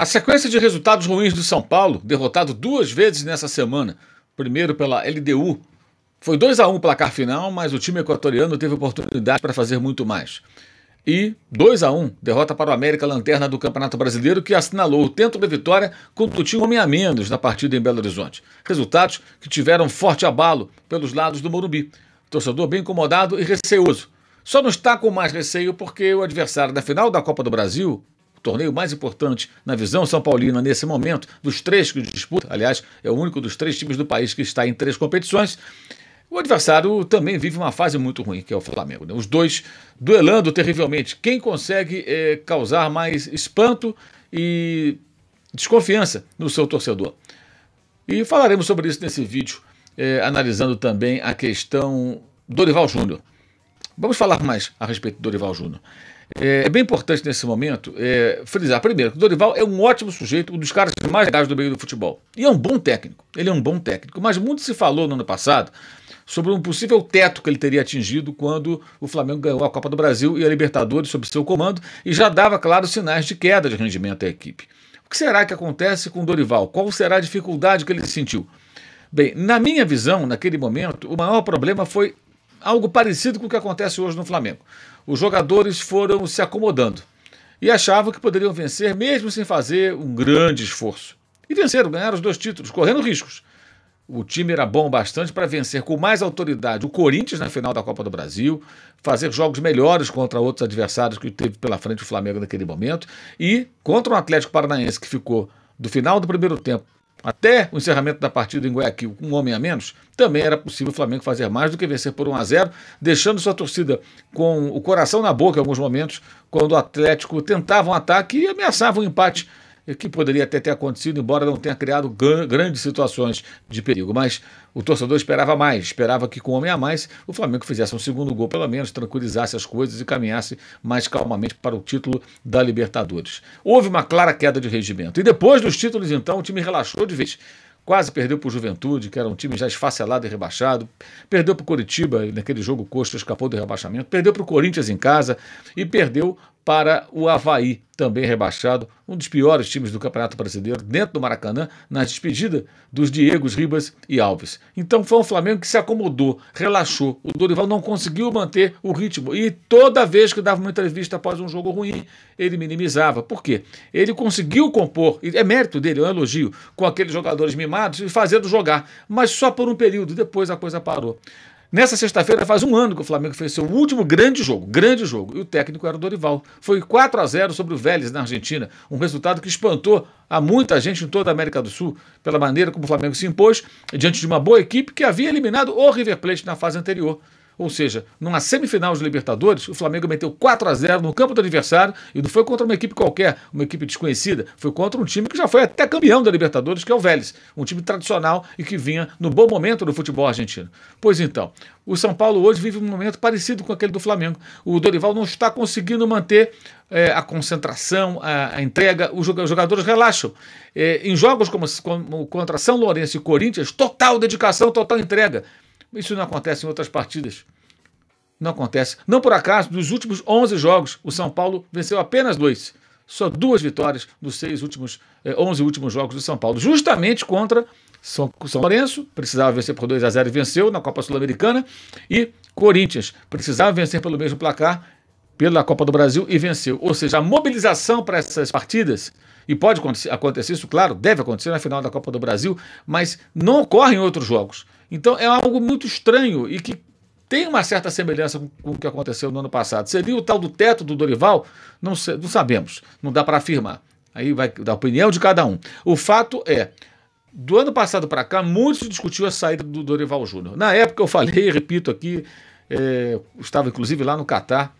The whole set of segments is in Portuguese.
A sequência de resultados ruins do São Paulo, derrotado duas vezes nessa semana, primeiro pela LDU, foi 2 a 1 o placar final, mas o time equatoriano teve oportunidade para fazer muito mais. E 2 a 1 derrota para o América Lanterna do Campeonato Brasileiro, que assinalou o tento da vitória quando o time homem a menos na partida em Belo Horizonte. Resultados que tiveram forte abalo pelos lados do Morumbi. Torcedor bem incomodado e receoso. Só não está com mais receio porque o adversário da final da Copa do Brasil, torneio mais importante na visão São Paulina nesse momento, dos três que disputa, aliás, é o único dos três times do país que está em três competições. O adversário também vive uma fase muito ruim, que é o Flamengo. Né? Os dois duelando terrivelmente. Quem consegue é, causar mais espanto e desconfiança no seu torcedor? E falaremos sobre isso nesse vídeo, é, analisando também a questão Dorival Júnior. Vamos falar mais a respeito do Dorival Júnior. É, é, bem importante nesse momento é, frisar, primeiro, que o Dorival é um ótimo sujeito, um dos caras mais legais do meio do futebol. E é um bom técnico. Ele é um bom técnico. Mas muito se falou no ano passado sobre um possível teto que ele teria atingido quando o Flamengo ganhou a Copa do Brasil e a Libertadores sob seu comando e já dava, claro, sinais de queda de rendimento à equipe. O que será que acontece com o Dorival? Qual será a dificuldade que ele sentiu? Bem, na minha visão, naquele momento, o maior problema foi algo parecido com o que acontece hoje no Flamengo. Os jogadores foram se acomodando e achavam que poderiam vencer mesmo sem fazer um grande esforço. E venceram, ganharam os dois títulos, correndo riscos. O time era bom bastante para vencer com mais autoridade o Corinthians na final da Copa do Brasil, fazer jogos melhores contra outros adversários que teve pela frente o Flamengo naquele momento e contra o um Atlético Paranaense que ficou do final do primeiro tempo até o encerramento da partida em Guayaquil com um homem a menos, também era possível o Flamengo fazer mais do que vencer por 1 a 0, deixando sua torcida com o coração na boca em alguns momentos, quando o Atlético tentava um ataque e ameaçava um empate que poderia até ter acontecido, embora não tenha criado grandes situações de perigo. Mas o torcedor esperava mais, esperava que com um homem a mais o Flamengo fizesse um segundo gol, pelo menos tranquilizasse as coisas e caminhasse mais calmamente para o título da Libertadores. Houve uma clara queda de regimento E depois dos títulos, então, o time relaxou de vez quase perdeu para o Juventude, que era um time já esfacelado e rebaixado, perdeu para o Coritiba naquele jogo Costa escapou do rebaixamento, perdeu para o Corinthians em casa e perdeu para o Havaí, também rebaixado, um dos piores times do Campeonato Brasileiro, dentro do Maracanã, na despedida dos Diegos Ribas e Alves. Então foi um Flamengo que se acomodou, relaxou. O Dorival não conseguiu manter o ritmo. E toda vez que dava uma entrevista após um jogo ruim, ele minimizava. Por quê? Ele conseguiu compor, é mérito dele, é um elogio, com aqueles jogadores mimados e fazendo jogar, mas só por um período. Depois a coisa parou. Nessa sexta-feira faz um ano que o Flamengo fez seu último grande jogo, grande jogo, e o técnico era o Dorival. Foi 4 a 0 sobre o Vélez na Argentina, um resultado que espantou a muita gente em toda a América do Sul pela maneira como o Flamengo se impôs diante de uma boa equipe que havia eliminado o River Plate na fase anterior. Ou seja, numa semifinal de Libertadores, o Flamengo meteu 4 a 0 no campo do adversário e não foi contra uma equipe qualquer, uma equipe desconhecida, foi contra um time que já foi até campeão da Libertadores, que é o Vélez, um time tradicional e que vinha no bom momento do futebol argentino. Pois então, o São Paulo hoje vive um momento parecido com aquele do Flamengo. O Dorival não está conseguindo manter é, a concentração, a, a, entrega, os jogadores relaxam. É, em jogos como, como contra São Lourenço e Corinthians, total dedicação, total entrega. Isso não acontece em outras partidas. Não acontece. Não por acaso, dos últimos 11 jogos, o São Paulo venceu apenas dois. Só duas vitórias dos seis últimos, eh, 11 últimos jogos do São Paulo. Justamente contra São, São Lourenço, precisava vencer por 2 a 0 e venceu na Copa Sul-Americana. E Corinthians, precisava vencer pelo mesmo placar pela Copa do Brasil e venceu. Ou seja, a mobilização para essas partidas, e pode acontecer isso, claro, deve acontecer na final da Copa do Brasil, mas não ocorre em outros jogos. Então é algo muito estranho e que tem uma certa semelhança com o que aconteceu no ano passado. Seria o tal do teto do Dorival? Não, não sabemos, não dá para afirmar. Aí vai da opinião de cada um. O fato é, do ano passado para cá, muito se discutiu a saída do Dorival Júnior. Na época eu falei, repito aqui, é, estava inclusive lá no Catar,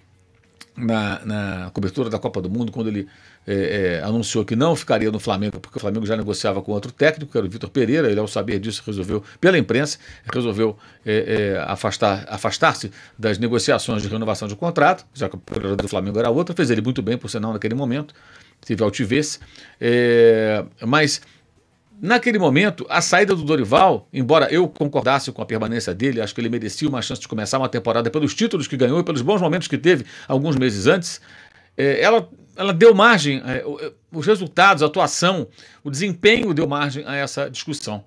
na, na, cobertura da Copa do Mundo, quando ele é, é, anunciou que não ficaria no Flamengo, porque o Flamengo já negociava com outro técnico, que era o Vitor Pereira, ele, ao saber disso, resolveu, pela imprensa, resolveu é, é afastar, afastar-se das negociações de renovação de contrato, já que o Pereira do Flamengo era outra, fez ele muito bem, por sinal, naquele momento, teve altivez, é, mas Naquele momento, a saída do Dorival, embora eu concordasse com a permanência dele, acho que ele merecia uma chance de começar uma temporada pelos títulos que ganhou e pelos bons momentos que teve alguns meses antes, é, ela, ela deu margem, é, é os resultados, a atuação, o desempenho deu margem a essa discussão.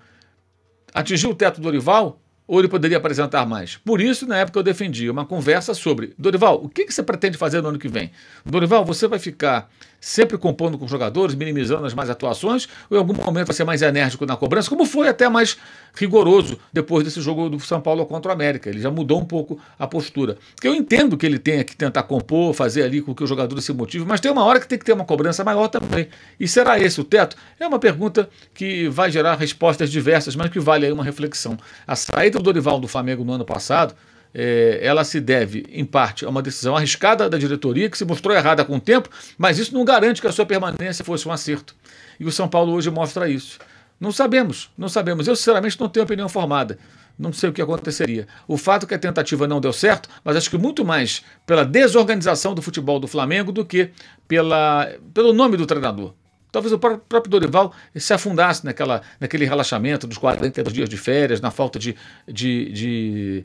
Atingiu o teto do Dorival? ou ele poderia apresentar mais? Por isso, na época, eu defendi uma conversa sobre Dorival, o que, você pretende fazer no ano que vem? Dorival, você vai ficar sempre compondo com os jogadores, minimizando as más atuações, ou em algum momento vai ser mais enérgico na cobrança, como foi até mais rigoroso depois desse jogo do São Paulo contra o América. Ele já mudou um pouco a postura. eu entendo que ele tenha que tentar compor, fazer ali com que os jogadores se motive, mas tem uma hora que tem que ter uma cobrança maior também. E será esse o teto? É uma pergunta que vai gerar respostas diversas, mas que vale aí uma reflexão. A saída do Dorival do Flamengo no ano passado, é, ela se deve, em parte, a uma decisão arriscada da diretoria, que se mostrou errada com o tempo, mas isso não garante que a sua permanência fosse um acerto. E o São Paulo hoje mostra isso. Não sabemos, não sabemos. Eu, sinceramente, não tenho opinião formada. Não sei o que aconteceria. O fato é que a tentativa não deu certo, mas acho que muito mais pela desorganização do futebol do Flamengo do que pela, pelo nome do treinador. Talvez o próprio Dorival se afundasse naquela, naquele relaxamento dos 42 dias de férias, na falta de, de, de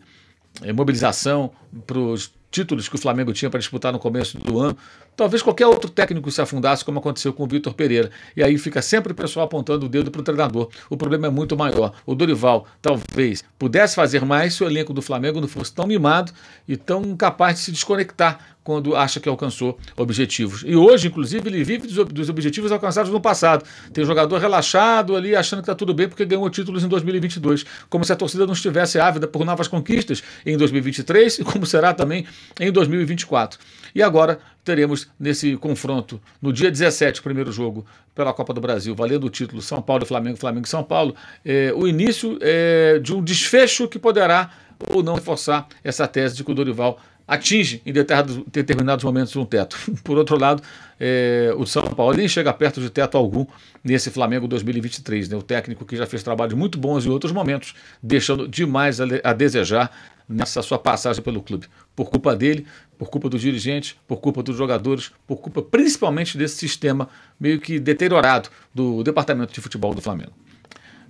eh, mobilização para os títulos que o Flamengo tinha para disputar no começo do ano. Talvez qualquer outro técnico se afundasse, como aconteceu com o Vitor Pereira. E aí fica sempre o pessoal apontando o dedo para o treinador. O problema é muito maior. O Dorival talvez pudesse fazer mais se o elenco do Flamengo não fosse tão mimado e tão incapaz de se desconectar quando acha que alcançou objetivos. E hoje, inclusive, ele vive dos objetivos alcançados no passado. Tem um jogador relaxado ali, achando que está tudo bem porque ganhou títulos em 2022. Como se a torcida não estivesse ávida por novas conquistas em 2023 e como será também em 2024. E agora teremos nesse confronto, no dia 17, primeiro jogo pela Copa do Brasil, valendo o título São Paulo e Flamengo, Flamengo e São Paulo, é, o início é, de um desfecho que poderá ou não reforçar essa tese de que o Dorival atinge em determinados momentos um teto. Por outro lado, é, o São Paulo nem chega perto de teto algum nesse Flamengo 2023. Né? O técnico que já fez trabalhos muito bons em outros momentos, deixando demais a, a desejar nessa sua passagem pelo clube. Por culpa dele, por culpa dos dirigentes, por culpa dos jogadores, por culpa principalmente desse sistema meio que deteriorado do departamento de futebol do Flamengo.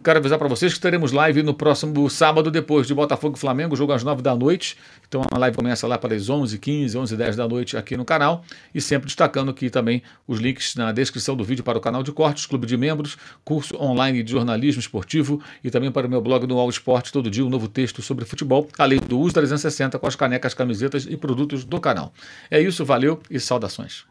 Quero avisar para vocês que teremos live no próximo sábado, depois de Botafogo e Flamengo, jogo às 9 da noite. Então a live começa lá para as 11h15, 11h10 da noite aqui no canal. E sempre destacando aqui também os links na descrição do vídeo para o canal de cortes, clube de membros, curso online de jornalismo esportivo e também para o meu blog no All Esporte. Todo dia um novo texto sobre futebol, além do uso 360 com as canecas, camisetas e produtos do canal. É isso, valeu e saudações.